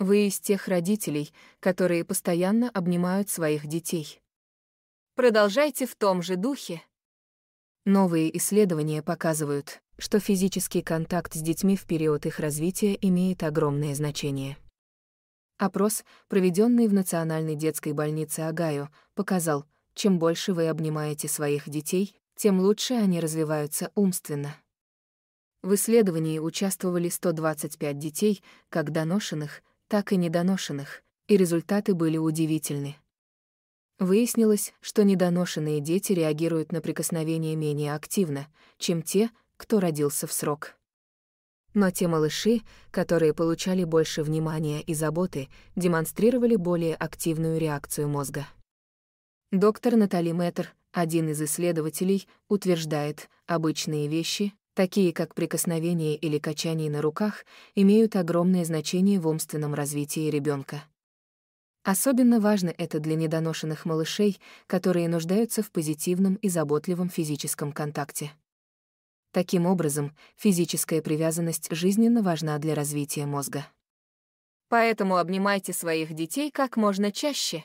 Вы из тех родителей, которые постоянно обнимают своих детей. Продолжайте в том же духе. Новые исследования показывают, что физический контакт с детьми в период их развития имеет огромное значение. Опрос, проведенный в Национальной детской больнице Агаю, показал, чем больше вы обнимаете своих детей, тем лучше они развиваются умственно. В исследовании участвовали 125 детей, как доношенных, так и недоношенных, и результаты были удивительны. Выяснилось, что недоношенные дети реагируют на прикосновение менее активно, чем те, кто родился в срок. Но те малыши, которые получали больше внимания и заботы, демонстрировали более активную реакцию мозга. Доктор Натали Мэттер, один из исследователей, утверждает, обычные вещи, такие как прикосновение или качание на руках, имеют огромное значение в умственном развитии ребенка. Особенно важно это для недоношенных малышей, которые нуждаются в позитивном и заботливом физическом контакте. Таким образом, физическая привязанность жизненно важна для развития мозга. Поэтому обнимайте своих детей как можно чаще.